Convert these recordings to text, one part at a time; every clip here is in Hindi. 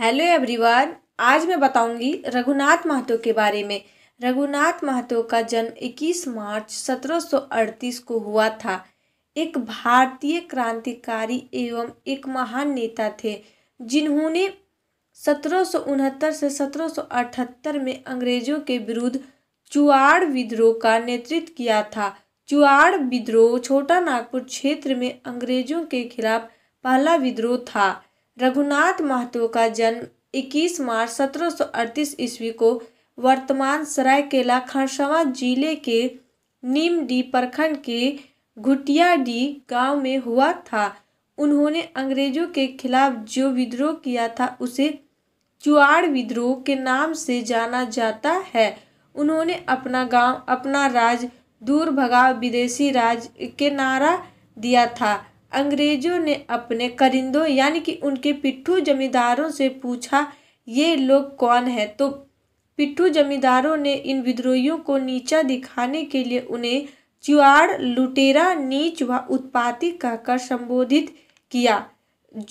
हेलो एवरीवन आज मैं बताऊंगी रघुनाथ महतो के बारे में रघुनाथ महतो का जन्म 21 मार्च 1738 को हुआ था एक भारतीय क्रांतिकारी एवं एक महान नेता थे जिन्होंने सत्रह से सत्रह में अंग्रेजों के विरुद्ध चुआड़ विद्रोह का नेतृत्व किया था चुआड़ विद्रोह छोटा नागपुर क्षेत्र में अंग्रेजों के खिलाफ पहला विद्रोह था रघुनाथ महतो का जन्म 21 मार्च 1738 ईस्वी को वर्तमान सरायकेला खरसवा जिले के नीमडी प्रखंड के घुटियाडी गांव में हुआ था उन्होंने अंग्रेजों के खिलाफ जो विद्रोह किया था उसे चुआड़ विद्रोह के नाम से जाना जाता है उन्होंने अपना गांव अपना राज दूर भगा विदेशी राज के नारा दिया था अंग्रेजों ने अपने करिंदों यानी कि उनके पिट्ठू जमींदारों से पूछा ये लोग कौन है तो पिट्ठू जमींदारों ने इन विद्रोहियों को नीचा दिखाने के लिए उन्हें चुआड़ लुटेरा नीच व उत्पाती कहकर संबोधित किया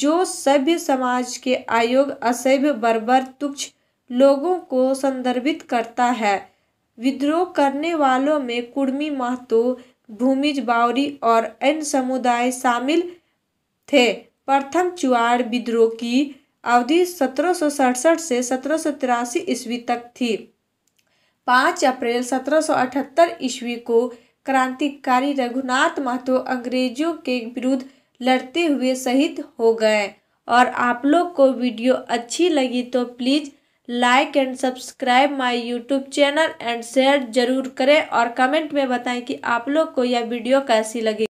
जो सभ्य समाज के आयोग असभ्य बर्बर तुच्छ लोगों को संदर्भित करता है विद्रोह करने वालों में कुर्मी महतो भूमिज बावरी और अन्य समुदाय शामिल थे प्रथम चुआड़ विद्रोह की अवधि सत्रह से सत्रह ईस्वी तक थी पाँच अप्रैल सत्रह ईस्वी को क्रांतिकारी रघुनाथ महतो अंग्रेजों के विरुद्ध लड़ते हुए शहीद हो गए और आप लोग को वीडियो अच्छी लगी तो please like and subscribe my YouTube channel and share जरूर करें और कमेंट में बताएं कि आप लोग को यह वीडियो कैसी लगी